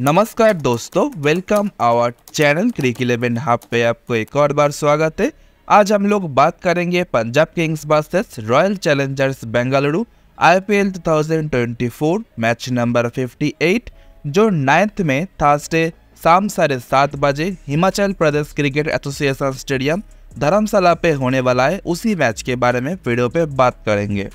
नमस्कार दोस्तों welcome our channel cric eleven half पे आपको एक और बार स्वागत है आज हम लोग बात करेंगे Punjab Kings versus Royal Challengers Bengaluru IPL 2024 match number 58 जो नाइन्थ में थर्सडे शाम साढ़े सात बजे Himachal Pradesh cricket association stadium Dharamshala पे होने वाला है उसी मैच के बारे में वीडियो पे बात करेंगे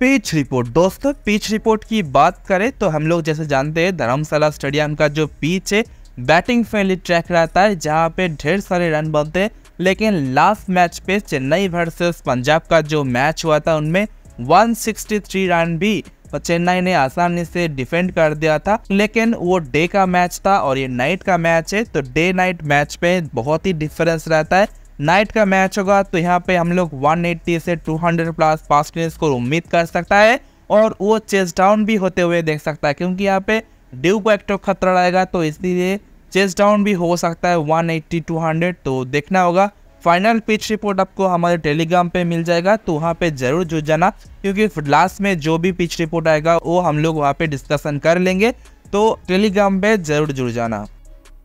पीच रिपोर्ट दोस्तों पीच रिपोर्ट की बात करें तो हम लोग जैसे जानते हैं धर्मशाला स्टेडियम का जो पीच है बैटिंग फ्रेंडली ट्रैक रहता है जहाँ पे ढेर सारे रन बनते हैं लेकिन लास्ट मैच पे चेन्नई वर्सेस पंजाब का जो मैच हुआ था उनमें 163 रन भी चेन्नई ने आसानी से डिफेंड कर दिया था लेकिन वो डे का मैच था और ये नाइट का मैच है तो डे नाइट मैच पे बहुत ही डिफरेंस रहता है नाइट का मैच होगा तो यहाँ पे हम लोग 180 से 200 प्लस फास्टनेस को उम्मीद कर सकता है और वो चेस डाउन भी होते हुए देख सकता है क्योंकि यहाँ पे ड्यू को एक्टो खतरा रहेगा तो इसलिए चेस डाउन भी हो सकता है 180 200 तो देखना होगा फाइनल पिच रिपोर्ट आपको हमारे टेलीग्राम पे मिल जाएगा तो वहाँ पे जरूर जुड़ जाना क्योंकि लास्ट में जो भी पिच रिपोर्ट आएगा वो हम लोग वहाँ पे डिस्कशन कर लेंगे तो टेलीग्राम पे जरूर जुड़ जाना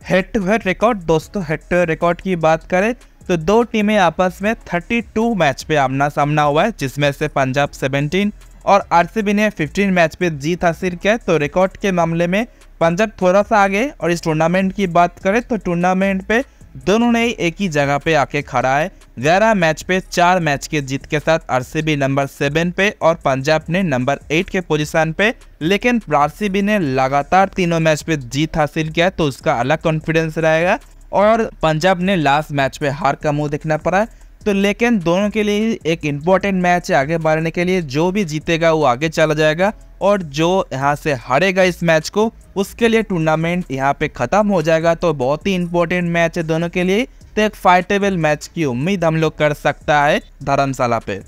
हेड टू हेड रिकॉर्ड दोस्तों हेड टू हेड रिकॉर्ड की बात करें तो दो टीमें आपस में 32 मैच पे आमना सामना हुआ है जिसमें से पंजाब 17 और आरसीबी ने 15 मैच पे जीत हासिल किया है तो रिकॉर्ड के मामले में पंजाब थोड़ा सा आगे और इस टूर्नामेंट की बात करें तो टूर्नामेंट पे दोनों ने एक ही जगह पे आके खड़ा है ग्यारह मैच पे चार मैच के जीत के साथ आर नंबर सेवन पे और पंजाब ने नंबर एट के पोजीशन पे लेकिन आर ने लगातार तीनों मैच पे जीत हासिल किया तो उसका अलग कॉन्फिडेंस रहेगा और पंजाब ने लास्ट मैच में हार का मुंह देखना पड़ा तो लेकिन दोनों के लिए एक इम्पॉर्टेंट मैच है आगे बढ़ने के लिए जो भी जीतेगा वो आगे चला जाएगा और जो यहाँ से हारेगा इस मैच को उसके लिए टूर्नामेंट यहाँ पे ख़त्म हो जाएगा तो बहुत ही इम्पोर्टेंट मैच है दोनों के लिए तो एक फाइटेबल मैच की उम्मीद हम लोग कर सकता है धर्मशाला पे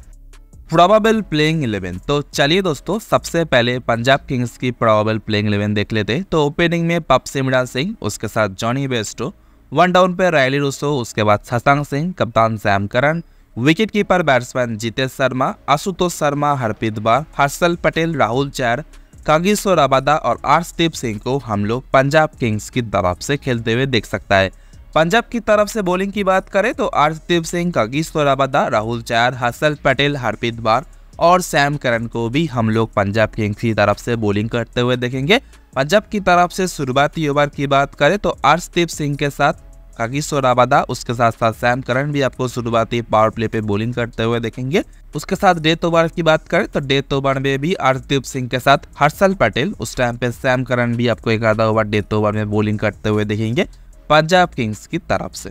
प्रोबेबल प्लेइंग इलेवन तो चलिए दोस्तों सबसे पहले पंजाब किंग्स की प्रोबेबल प्लेइंग इलेवन देख लेते हैं तो ओपनिंग में पप सिमरा सिंह उसके साथ जॉनी बेस्टो वन डाउन पे रैली रूसो उसके बाद शशांक सिंह कप्तान Sam Curran wicket keeper batsman Jitesh Sharma Ashutosh Sharma Harpreet Brar Harshal Patel Rahul Chahar Kagiso Rabada और आरसदीप सिंह को हम लोग पंजाब किंग्स की दबाव से खेलते हुए देख सकता है पंजाब की तरफ से बॉलिंग की बात करें तो आरसदीप सिंह कांगिसो रबादा राहुल चैर हर्षल पटेल हरप्रीत बार और सैम करन को भी हम लोग पंजाब किंग्स की तरफ से बॉलिंग करते हुए देखेंगे पंजाब की तरफ से शुरुआती ओवर की बात करें तो अर्शदीप सिंह के साथ कागिसो आबादा उसके साथ साथ सैम करन भी आपको शुरुआती पावर प्ले पे बॉलिंग करते हुए देखेंगे उसके साथ डेथ ओवर की बात करें तो डेथ ओवर में भी अर्शदीप सिंह के साथ हर्षल पटेल उस टाइम पे सैम करन भी आपको एक आधा ओवर डेथ ओवर में बॉलिंग करते हुए देखेंगे पंजाब किंग्स की तरफ से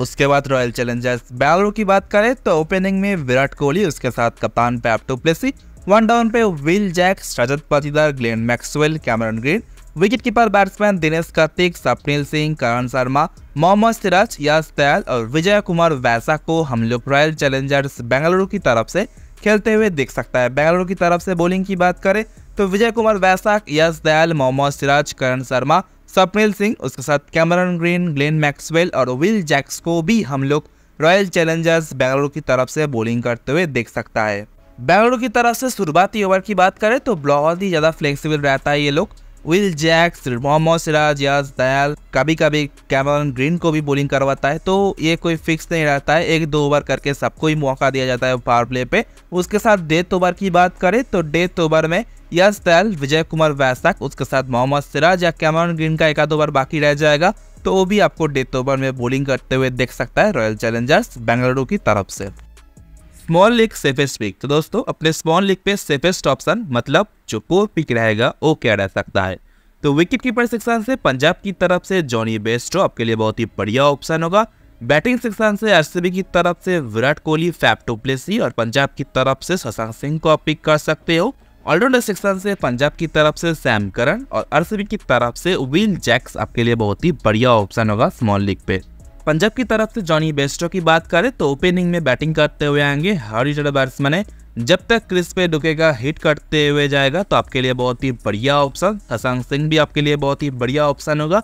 उसके बाद रॉयल चैलेंजर्स बेंगलुरु की बात करें तो ओपनिंग में विराट कोहली उसके साथ कप्तान पैप प्लेसी वन डाउन पे Will Jack Rajat Patidar Glenn Maxwell Cameron Green wicket keeper batsman Dinesh Karthik Swapnil Singh Karan Sharma Mohammad Siraj Yash Dayal और विजय कुमार वैसा को हम लोग रॉयल चैलेंजर्स बेंगलुरु की तरफ से खेलते हुए देख सकता है बेंगलुरु की तरफ से बॉलिंग की बात करें तो विजय कुमार वैसाख यश दयाल मोहम्मद सिराज करण शर्मा स्वप्निल सिंह उसके साथ कैमरन ग्रीन ग्लेन मैक्सवेल और विल जैक्स को भी हम लोग रॉयल चैलेंजर्स बेंगलुरु की तरफ से बॉलिंग करते हुए देख सकता है बेंगलुरु की तरफ से शुरुआती ओवर की बात करें तो बहुत ही ज़्यादा फ्लेक्सिबल रहता है ये लोग विल जैक्स मोहम्मद सिराज याज दयाल कभी कभी कैमरन ग्रीन को भी बोलिंग करवाता है तो ये कोई फिक्स नहीं रहता है एक दो ओवर करके सबको ही मौका दिया जाता है पावर प्ले पे उसके साथ डेथ ओवर की बात करें तो डेथ ओवर में यश दयाल विजय कुमार वैसाक उसके साथ मोहम्मद सिराज या कैमरन ग्रीन का एक आध ओवर बाकी रह जाएगा तो वो भी आपको डेथ ओवर में बोलिंग करते हुए देख सकता है रॉयल चैलेंजर्स बेंगलुरु की तरफ से स्मॉल लेग सेफेस्ट पिक तो दोस्तों अपने स्मॉल लीग पे सेफेस्ट ऑप्शन मतलब जो पोर पिक रहेगा वो क्या रह सकता है तो विकेट कीपर सेक्शन से पंजाब की तरफ से जॉनी बेस्ट्रो आपके लिए बहुत ही बढ़िया ऑप्शन होगा बैटिंग सेक्शन से आरसीबी की तरफ से विराट कोहली फैप टोप्लेसी और पंजाब की तरफ से शशांक सिंह को आप पिक कर सकते हो ऑलराउंडर सेक्शन से पंजाब की तरफ से सैम करण और आरसीबी की तरफ से विल जैक्स आपके लिए बहुत ही बढ़िया ऑप्शन होगा स्मॉल लीग पे पंजाब की तरफ से जॉनी बेस्टो की बात करें तो ओपनिंग में बैटिंग करते हुए आएंगे हरिचर बैट्समैन है जब तक क्रिस पे डुकेगा हिट करते हुए जाएगा तो आपके लिए बहुत ही बढ़िया ऑप्शन हसंग सिंह भी आपके लिए बहुत ही बढ़िया ऑप्शन होगा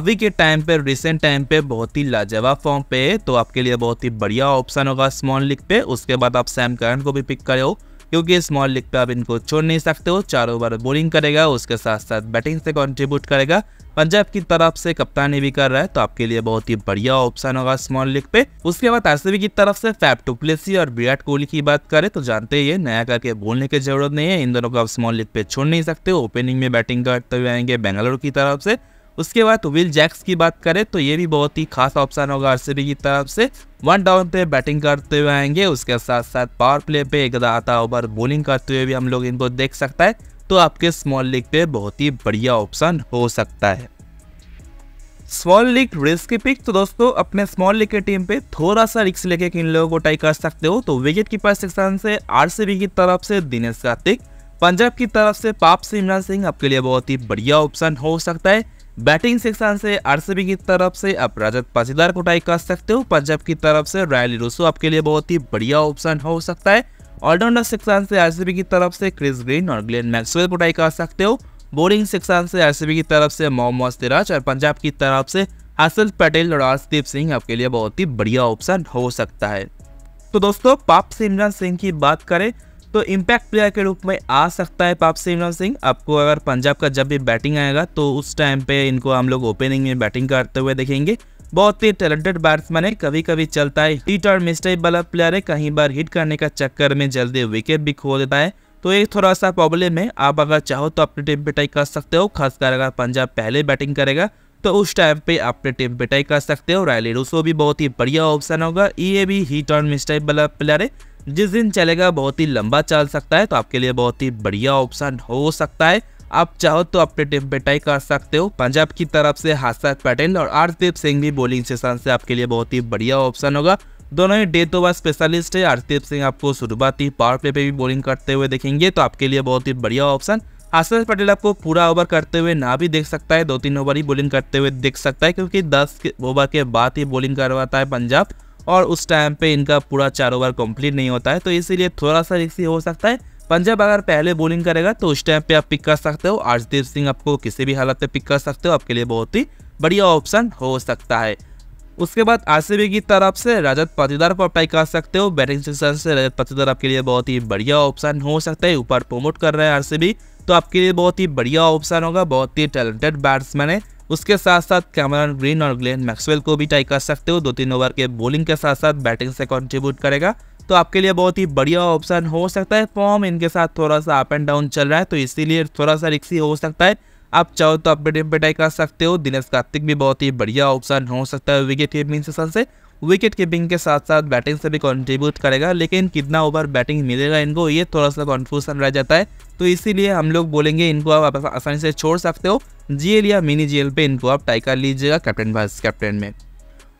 अभी के टाइम पे रिसेंट टाइम पे बहुत ही लाजवाब फॉर्म पे है तो आपके लिए बहुत ही बढ़िया ऑप्शन होगा स्मॉल लीग पे उसके बाद आप सैम करन को भी पिक करे हो क्योंकि स्मॉल लीग पे आप इनको छोड़ नहीं सकते हो चार ओवर बॉलिंग करेगा उसके साथ साथ बैटिंग से कॉन्ट्रीब्यूट करेगा पंजाब की तरफ से कप्तानी भी कर रहा है तो आपके लिए बहुत ही बढ़िया ऑप्शन होगा स्मॉल लीग पे उसके बाद आरसीबी की तरफ से फैप टुप्लेसी और विराट कोहली की बात करें तो जानते ही नया करके बोलने की जरूरत नहीं है इन दोनों को आप स्मॉल लीग पे छोड़ नहीं सकते ओपनिंग में बैटिंग करते हुए आएंगे बेंगलुरु की तरफ से उसके बाद विल जैक्स की बात करें तो ये भी बहुत ही खास ऑप्शन होगा आरसीबी की तरफ से वन डाउन पे बैटिंग करते हुए आएंगे उसके साथ साथ पावर प्ले पे एक आधा ओवर बोलिंग करते हुए भी हम लोग इनको देख सकता है तो आपके स्मॉल लीग पे बहुत ही बढ़िया ऑप्शन हो सकता है स्मॉल लीग रिस्क की पिक तो दोस्तों अपने स्मॉल लीग के टीम पे थोड़ा सा रिस्क लेके किन लोगों को टाई कर सकते हो तो विकेट कीपर सेक्शन से आरसीबी की तरफ से दिनेश कार्तिक पंजाब की तरफ से पाप सिमरान सिंह आपके लिए बहुत ही बढ़िया ऑप्शन हो सकता है बैटिंग सेक्शन से आरसीबी की तरफ से आप रजत पासीदार को टाई कर सकते हो पंजाब की तरफ से रायली रोसो आपके लिए बहुत ही बढ़िया ऑप्शन हो सकता है ऑलराउंडर सेक्शन से आरसीबी की तरफ से क्रिस ग्रीन और ग्लेन मैक्सवेल पुटाई कर सकते हो बोलिंग सेक्शन से आरसीबी की तरफ से मोहम्मद सिराज और पंजाब की तरफ से हासिल पटेल और आरदीप सिंह आपके लिए बहुत ही बढ़िया ऑप्शन हो सकता है तो दोस्तों पाप सिमरन सिंह की बात करें तो इम्पैक्ट प्लेयर के रूप में आ सकता है पाप सिमरन सिंह आपको अगर पंजाब का जब भी बैटिंग आएगा तो उस टाइम पे इनको हम लोग ओपनिंग में बैटिंग करते हुए देखेंगे बहुत ही टैलेंटेड बैट्समैन है कभी कभी चलता है हिट और मिस्टेक वाला प्लेयर है कहीं बार हिट करने का चक्कर में जल्दी विकेट भी खो देता है तो एक थोड़ा सा प्रॉब्लम है आप अगर चाहो तो अपनी टीम पिटाई कर सकते हो खासकर अगर पंजाब पहले बैटिंग करेगा तो उस टाइम पे अपनी टीम पिटाई कर सकते हो रायली रूसो भी बहुत ही बढ़िया ऑप्शन होगा ये भी हिट और मिस्टेक वाला प्लेयर है जिस दिन चलेगा बहुत ही लंबा चल सकता है तो आपके लिए बहुत ही बढ़िया ऑप्शन हो सकता है आप चाहो तो अपने टीम पे टाई कर सकते हो पंजाब की तरफ से हर्षद पटेल और आरदीप सिंह भी बॉलिंग सेशन से आपके लिए बहुत ही बढ़िया ऑप्शन होगा दोनों ही डेथ ओवर स्पेशलिस्ट है हरदीप सिंह आपको शुरुआती पावर प्ले पे भी बॉलिंग करते हुए देखेंगे तो आपके लिए बहुत ही बढ़िया ऑप्शन आशीष पटेल आपको पूरा ओवर करते हुए ना भी देख सकता है दो तीन ओवर ही बॉलिंग करते हुए देख सकता है क्योंकि दस ओवर के बाद ही बॉलिंग करवाता है पंजाब और उस टाइम पे इनका पूरा चार ओवर कंप्लीट नहीं होता है तो इसीलिए थोड़ा सा रिक्स हो सकता है पंजाब अगर पहले बॉलिंग करेगा तो उस टाइम पे आप पिक कर सकते हो अर्जदीप सिंह आपको किसी भी हालत पे पिक कर सकते हो आपके लिए बहुत ही बढ़िया ऑप्शन हो सकता है उसके बाद आरसीबी की तरफ से रजत पतिदार को अप्लाई कर सकते हो बैटिंग सेक्शन से रजत पतिदार आपके लिए बहुत ही बढ़िया ऑप्शन हो सकता है ऊपर प्रोमोट कर रहे हैं आर तो आपके लिए बहुत ही बढ़िया ऑप्शन होगा बहुत ही टैलेंटेड बैट्समैन है उसके साथ साथ कैमरन ग्रीन और ग्लेन मैक्सवेल को भी ट्राई कर सकते हो दो तीन ओवर के बॉलिंग के साथ साथ बैटिंग से कॉन्ट्रीब्यूट करेगा तो आपके लिए बहुत ही बढ़िया ऑप्शन हो सकता है फॉर्म इनके साथ थोड़ा सा अप एंड डाउन चल रहा है तो इसीलिए थोड़ा सा रिक्स हो सकता है आप चाहो तो अपडेट बेटाई कर सकते हो दिनेश कार्तिक भी बहुत ही बढ़िया ऑप्शन हो सकता है विकेट कीपिंग सेशन से विकेट कीपिंग के साथ साथ बैटिंग से भी कंट्रीब्यूट करेगा लेकिन कितना ओवर बैटिंग मिलेगा इनको ये थोड़ा सा कन्फ्यूजन रह जाता है तो इसीलिए हम लोग बोलेंगे इनको आप आसानी से छोड़ सकते हो जीएल या मिनी जीएल पे इनको आप टाई कर लीजिएगा कैप्टन वाइस कैप्टन में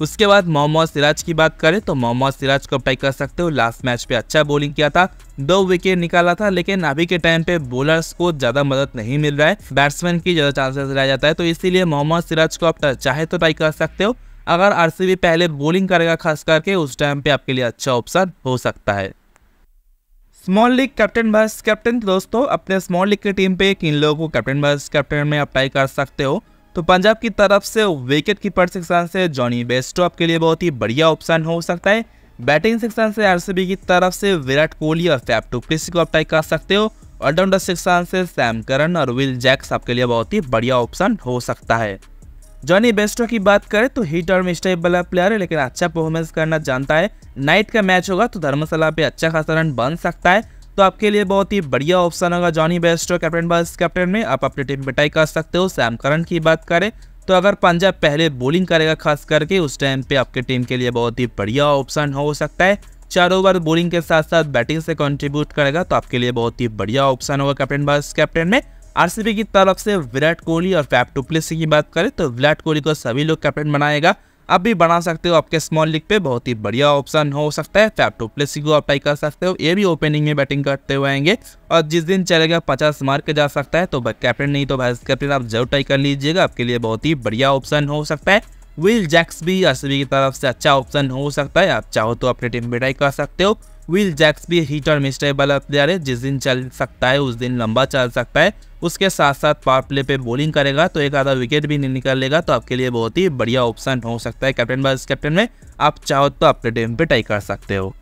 उसके बाद मोहम्मद सिराज की बात करें तो मोहम्मद सिराज को ट्राई कर सकते हो लास्ट मैच पे अच्छा बॉलिंग किया था दो विकेट निकाला था लेकिन अभी के टाइम पे बोलर्स को ज्यादा मदद नहीं मिल रहा है बैट्समैन की ज्यादा चांसेस रह जाता है तो इसीलिए मोहम्मद सिराज को आप चाहे तो ट्राई कर सकते हो अगर आर पहले बॉलिंग करेगा खास करके उस टाइम पे आपके लिए अच्छा ऑप्शन हो सकता है small league captain vice captain दोस्तों अपने स्मॉल लीग की टीम पे किन लोगों को कैप्टन वाइस कैप्टन में अप्लाई कर सकते हो तो पंजाब की तरफ से विकेट कीपर सेक्शन से जॉनी बेस्टो आपके लिए बहुत ही बढ़िया ऑप्शन हो सकता है बैटिंग सेक्शन से आरसीबी की तरफ से विराट कोहली और फैफ टूप्रिसी को आप ट्राई कर सकते हो ऑलराउंडर सेक्शन से सैम करन और विल जैक्स आपके लिए बहुत ही बढ़िया ऑप्शन हो सकता है जॉनी बेस्टो की बात करें तो हिट और मिस्टेक वाला प्लेयर है लेकिन अच्छा परफॉर्मेंस करना जानता है नाइट का मैच होगा तो धर्मशाला पे अच्छा खासा रन बन सकता है तो आपके लिए बहुत ही बढ़िया ऑप्शन होगा Jonny Bairstow captain vice captain में आप अपनी टीम में टाई कर सकते हो सैम करन की बात करें तो अगर पंजाब पहले बॉलिंग करेगा खास करके उस टाइम पे आपके टीम के लिए बहुत ही बढ़िया ऑप्शन हो सकता है चार ओवर बॉलिंग के साथ साथ बैटिंग से कंट्रीब्यूट करेगा तो आपके लिए बहुत ही बढ़िया ऑप्शन होगा कैप्टन वाइस कैप्टन में आरसीबी की तरफ से विराट कोहली और फैप टुप्लेसी की बात करें तो विराट कोहली को सभी लोग कैप्टन बनाएगा आप भी बना सकते हो आपके स्मॉल लीग पे बहुत ही बढ़िया ऑप्शन हो सकता है टू प्लेसी को अप्लाई कर सकते हो ये भी ओपनिंग में बैटिंग करते हुए आएंगे और जिस दिन चलेगा पचास मार्क जा सकता है तो कैप्टन नहीं तो वाइस कैप्टन आप जरूर ट्राई कर लीजिएगा आपके लिए बहुत ही बढ़िया ऑप्शन हो सकता है विल जैक्स भी आरसीबी की तरफ से अच्छा ऑप्शन हो सकता है आप चाहो तो अपने टीम में ट्राई कर सकते हो विल जैक्स भी हीट और मिस वाला प्लेयर है जिस दिन चल सकता है उस दिन लंबा चल सकता है उसके साथ साथ पावर प्ले पे बॉलिंग करेगा तो एक आधा विकेट भी नहीं निकल लेगा तो आपके लिए बहुत ही बढ़िया ऑप्शन हो सकता है कैप्टन वाइस कैप्टन में आप चाहो तो अपने टीम पे टाई कर सकते हो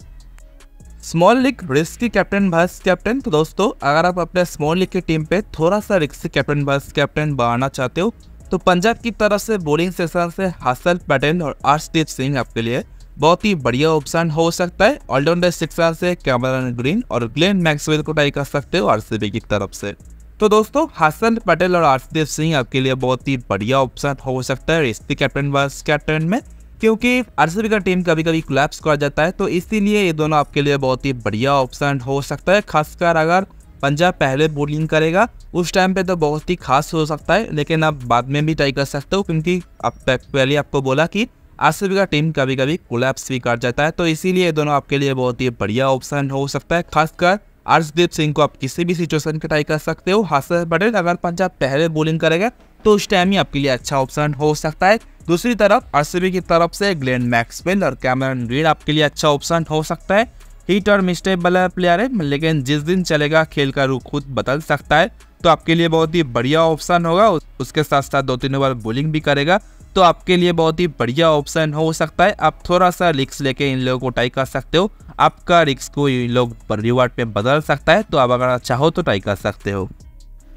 small league risky captain vice captain तो दोस्तों अगर आप अपने स्मॉल लीग की टीम पे थोड़ा सा रिस्की कैप्टन वाइस कैप्टन बनाना चाहते हो तो पंजाब की तरफ से बॉलिंग सेशन से हासिल पटेल और आर्शदीप सिंह आपके लिए बहुत ही बढ़िया ऑप्शन हो सकता है ऑलराउंडर सिक्स से कैमरन ग्रीन और ग्लेन मैक्सवेल को ट्राई कर सकते हो आरसीबी की तरफ से तो दोस्तों हसन पटेल और अर्शदीप सिंह आपके लिए बहुत ही बढ़िया ऑप्शन हो सकता है इसकी कैप्टन वर्स कैप्टन में क्योंकि आरसीबी का टीम कभी कभी क्लैप्स कर जाता है तो इसीलिए ये दोनों आपके लिए बहुत ही बढ़िया ऑप्शन हो सकता है खासकर अगर पंजाब पहले बोलिंग करेगा उस टाइम पे तो बहुत ही खास हो सकता है लेकिन आप बाद में भी ट्राई कर सकते हो क्योंकि आप पहले आपको बोला कि आरसीबी का टीम कभी कभी कोलैप्स भी कर जाता है तो इसीलिए दोनों आपके लिए बहुत ही बढ़िया ऑप्शन हो सकता है खासकर अर्शदीप सिंह को आप किसी भी सिचुएशन की ट्राई कर सकते हो हासिफ पटेल अगर पंजाब पहले बोलिंग करेगा तो उस टाइम ही आपके लिए अच्छा ऑप्शन हो सकता है दूसरी तरफ आरसीबी की तरफ से ग्लेन मैक्सवेल और कैमरन रीड आपके लिए अच्छा ऑप्शन हो सकता है हिट और मिस्टेक वाला प्लेयर है लेकिन जिस दिन चलेगा खेल का रुख खुद बदल सकता है तो आपके लिए बहुत ही बढ़िया ऑप्शन होगा उसके साथ साथ दो तीन ओवर बोलिंग भी करेगा तो आपके लिए बहुत ही बढ़िया ऑप्शन हो सकता है आप थोड़ा सा रिक्स लेके इन लोगों को ट्राई कर सकते हो आपका रिक्स को इन लोग रिवार्ड में बदल सकता है तो आप अगर चाहो तो ट्राई कर सकते हो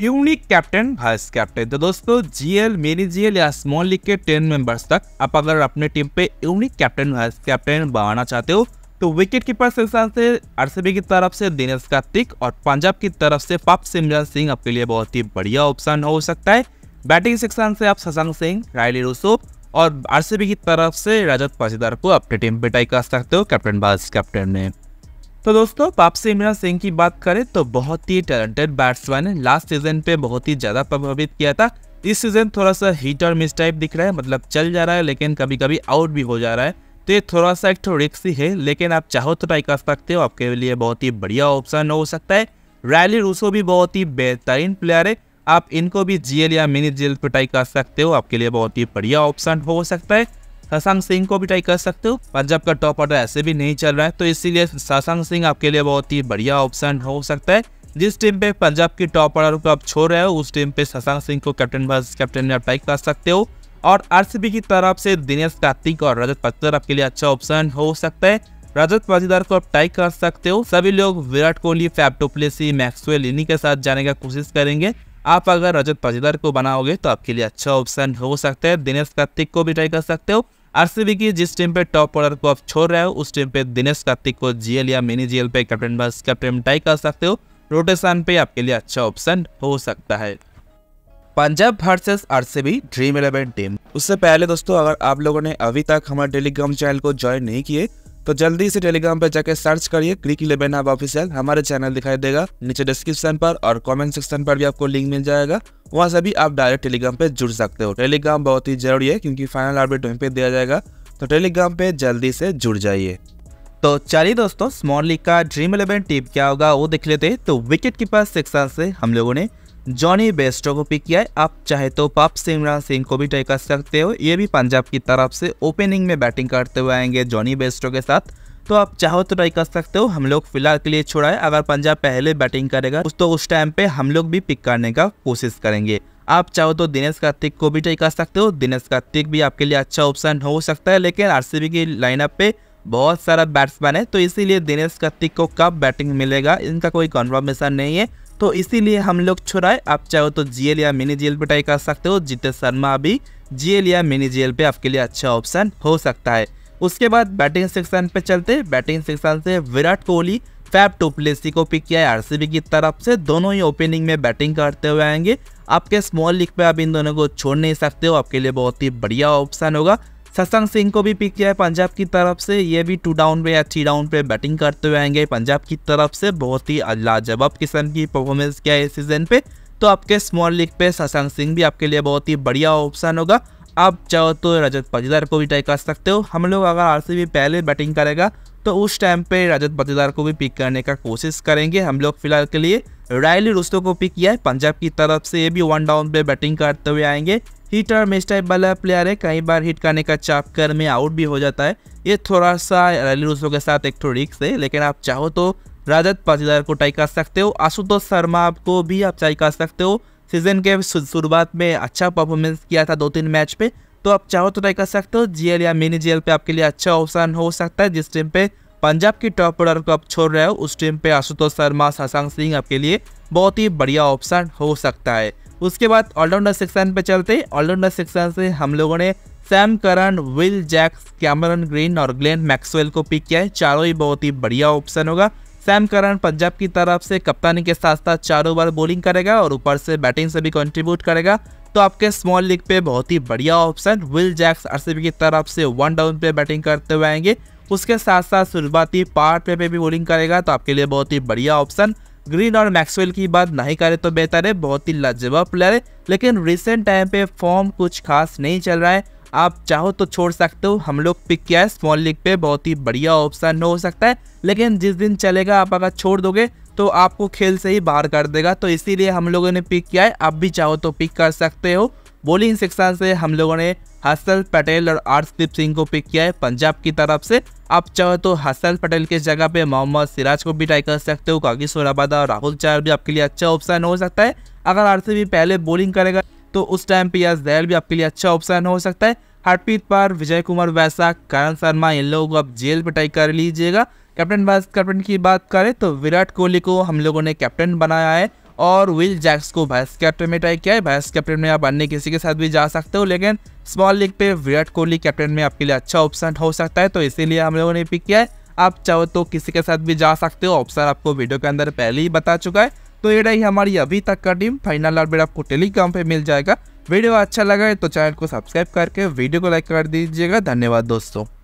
यूनिक कैप्टन वाइस कैप्टन तो दोस्तों जीएल मेरी जीएल या स्मॉल लीग के टेन मेंबर्स तक आप अगर अपने टीम पे यूनिक कैप्टन वाइस कैप्टन बनाना चाहते हो तो विकेट कीपर से आरसीबी की तरफ से दिनेश कार्तिक और पंजाब की तरफ से पाप सिमरन सिंह आपके लिए बहुत ही बढ़िया ऑप्शन हो सकता है बैटिंग सेक्शन से आप शशांक सिंह रायली रूसो और आरसीबी की तरफ से रजत पासीदार को अपने टीम पे टाई कर सकते हो कैप्टन बाज कैप्टन ने तो दोस्तों वापसी इमरान सिंह की बात करें तो बहुत ही टैलेंटेड बैट्समैन है लास्ट सीजन पे बहुत ही ज़्यादा प्रभावित किया था इस सीजन थोड़ा सा हीट और मिस टाइप दिख रहा है मतलब चल जा रहा है लेकिन कभी कभी आउट भी हो जा रहा है तो ये थोड़ा सा एक तो रिक्स ही है लेकिन आप चाहो तो ट्राई कर सकते हो आपके लिए बहुत ही बढ़िया ऑप्शन हो सकता है रैली रूसो भी बहुत ही बेहतरीन प्लेयर है आप इनको भी जेल या मिनी जेल पर ट्राई कर सकते हो आपके लिए बहुत ही बढ़िया ऑप्शन हो सकता है शशांक सिंह को भी ट्राई कर सकते हो पंजाब का टॉप ऑर्डर ऐसे भी नहीं चल रहा है तो इसीलिए शशांक सिंह आपके लिए बहुत ही बढ़िया ऑप्शन हो सकता है जिस टीम पे पंजाब की टॉप ऑर्डर को आप छोड़ रहे हो उस टीम पे शशांक सिंह को कैप्टन वर्स कैप्टन में अप्लाई कर सकते हो और आर की तरफ से दिनेश कार्तिक और रजत पत्तर आपके लिए अच्छा ऑप्शन हो सकता है रजत पाटीदार को आप टाई कर सकते हो सभी लोग Virat Kohli Faf du Plessis Maxwell इन्हीं के साथ जाने का कोशिश करेंगे आप अगर रजत पाटीदार को बनाओगे तो आपके लिए अच्छा ऑप्शन हो सकता है दिनेश कार्तिक को भी ट्राई कर सकते हो आरसीबी की जिस टीम पे टॉप ऑर्डर को आप छोड़ रहे हो उस टीम पे दिनेश कार्तिक को जीएल या मिनी जीएल पे कैप्टन बस कैप्टन ट्राई कर सकते हो रोटेशन पे आपके लिए अच्छा ऑप्शन हो सकता है Punjab versus RCB Dream Eleven team उससे पहले दोस्तों अगर आप लोगों ने अभी तक हमारे टेलीग्राम चैनल को ज्वाइन नहीं किए तो जल्दी से टेलीग्राम पर जाकर सर्च करिए क्लिक इलेवन हब ऑफिशियल हमारे चैनल दिखाई देगा नीचे डिस्क्रिप्शन पर और कमेंट सेक्शन पर भी आपको लिंक मिल जाएगा वहाँ से भी आप डायरेक्ट टेलीग्राम पर जुड़ सकते हो टेलीग्राम बहुत ही जरूरी है क्योंकि फाइनल अपडेट वहीं पर दिया जाएगा तो टेलीग्राम पर जल्दी से जुड़ जाइए तो चलिए दोस्तों स्मॉल लीग का ड्रीम इलेवन टीम क्या होगा वो देख लेते तो विकेट कीपर सेक्शन से हम लोगों ने जॉनी बेस्टो को पिक किया है आप चाहे तो पाप सिमरान सिंह को भी ट्राई कर सकते हो ये भी पंजाब की तरफ से ओपनिंग में बैटिंग करते हुए आएंगे जॉनी बेस्टो के साथ तो आप चाहो तो ट्राई कर सकते हो हम लोग फिलहाल के लिए छोड़ा है अगर पंजाब पहले बैटिंग करेगा तो उस टाइम पे हम लोग भी पिक करने का कोशिश करेंगे आप चाहो तो दिनेश कार्तिक को भी ट्राई कर सकते हो दिनेश कार्तिक भी आपके लिए अच्छा ऑप्शन हो सकता है लेकिन आरसीबी की लाइनअप पे बहुत सारा बैट्समैन है तो इसीलिए दिनेश कार्तिक को कब बैटिंग मिलेगा इनका कोई कन्फर्मेशन नहीं है तो इसीलिए हम लोग छुड़ाए आप चाहो तो जीएल या मिनी जीएल पे ट्राई कर सकते हो जितेश शर्मा अभी जीएल या मिनी जीएल पे आपके लिए अच्छा ऑप्शन हो सकता है उसके बाद बैटिंग सेक्शन पे चलते बैटिंग सेक्शन से विराट कोहली फैप टोपलेसी को पिक किया है आरसीबी की तरफ से दोनों ही ओपनिंग में बैटिंग करते हुए आएंगे आपके स्मॉल लीग पे आप इन दोनों को छोड़ नहीं सकते हो आपके लिए बहुत ही बढ़िया ऑप्शन होगा सत्संग सिंह को भी पिक किया है पंजाब की तरफ से ये भी टू डाउन पे या थ्री डाउन पे बैटिंग करते हुए आएंगे पंजाब की तरफ से बहुत ही लाजवाब किस्म की परफॉर्मेंस किया है इस सीज़न पे तो आपके स्मॉल लीग पे सत्संग सिंह भी आपके लिए बहुत ही बढ़िया ऑप्शन होगा आप चाहो तो रजत पटीदार को भी ट्राई कर सकते हो हम लोग अगर आरसीबी पहले बैटिंग करेगा तो उस टाइम पे रजत पटीदार को भी पिक करने का कोशिश करेंगे हम लोग फिलहाल के लिए रायली रुस्तों को पिक किया है पंजाब की तरफ से ये भी वन डाउन पे बैटिंग करते हुए आएंगे हीटर मिस टाइप वाला प्लेयर है कई बार हिट करने का चाप कर में आउट भी हो जाता है ये थोड़ा सा रैली रूसो के साथ एक थोड़ी रिक्स है लेकिन आप चाहो तो राजद पाटीदार को टाई कर सकते हो आशुतोष शर्मा को भी आप टाई कर सकते हो सीजन के शुरुआत में अच्छा परफॉर्मेंस किया था दो तीन मैच पे तो आप चाहो तो ट्राई कर सकते हो जीएल या मिनी जीएल पे आपके लिए अच्छा ऑप्शन हो सकता है जिस टीम पे पंजाब की टॉप ऑर्डर को आप छोड़ रहे हो उस टीम पे आशुतोष शर्मा शशांक सिंह आपके लिए बहुत ही बढ़िया ऑप्शन हो सकता है उसके बाद ऑलराउंडर सेक्शन पे चलते ऑलराउंडर सेक्शन से हम लोगों ने Sam Curran Will Jacks Cameron Green और ग्लेन मैक्सवेल को पिक किया है चारों ही बहुत ही बढ़िया ऑप्शन होगा सैम करन पंजाब की तरफ से कप्तानी के साथ साथ चारों बार बॉलिंग करेगा और ऊपर से बैटिंग से भी कंट्रीब्यूट करेगा तो आपके स्मॉल लीग पे बहुत ही बढ़िया ऑप्शन विल जैक्स आरसीबी की तरफ से वन डाउन पे बैटिंग करते हुए आएंगे उसके साथ साथ शुरुआती पार्ट पे, पे भी बॉलिंग करेगा तो आपके लिए बहुत ही बढ़िया ऑप्शन ग्रीन और मैक्सवेल की बात नहीं करें तो बेहतर है बहुत ही लाजवाब प्लेयर है लेकिन रिसेंट टाइम पे फॉर्म कुछ खास नहीं चल रहा है आप चाहो तो छोड़ सकते हो हम लोग पिक किया है स्मॉल लीग पे बहुत ही बढ़िया ऑप्शन हो सकता है लेकिन जिस दिन चलेगा आप अगर छोड़ दोगे तो आपको खेल से ही बाहर कर देगा तो इसीलिए हम लोगों ने पिक किया है आप भी चाहो तो पिक कर सकते हो बॉलिंग सेक्शन से हम लोगों ने हर्षल पटेल और आरशदीप सिंह को पिक किया है पंजाब की तरफ से आप चाहो तो हर्षल पटेल के जगह पे मोहम्मद सिराज को भी ट्राई कर सकते हो कागी सोराबादा और राहुल चार भी आपके लिए अच्छा ऑप्शन हो सकता है अगर आरसीबी पहले बॉलिंग करेगा तो उस टाइम पे यश दयाल भी आपके लिए अच्छा ऑप्शन हो सकता है हरप्रीत पार विजय कुमार वैसा करण शर्मा इन लोगों को आप जेल ट्राई कर लीजिएगा कैप्टन वाइस कैप्टन की बात करें तो विराट कोहली को हम लोगों ने कैप्टन बनाया है और विल जैक्स को वाइस कैप्टन में ट्राई किया है वाइस कैप्टन में आप अन्य किसी के साथ भी जा सकते हो लेकिन स्मॉल लीग पे विराट कोहली कैप्टन में आपके लिए अच्छा ऑप्शन हो सकता है तो इसीलिए हम लोगों ने पिक किया है आप चाहो तो किसी के साथ भी जा सकते हो ऑप्शन आपको वीडियो के अंदर पहले ही बता चुका है तो ये रही हमारी अभी तक का टीम फाइनल अपडेट आपको टेलीग्राम पे मिल जाएगा वीडियो अच्छा लगा है तो चैनल को सब्सक्राइब करके वीडियो को लाइक कर दीजिएगा धन्यवाद दोस्तों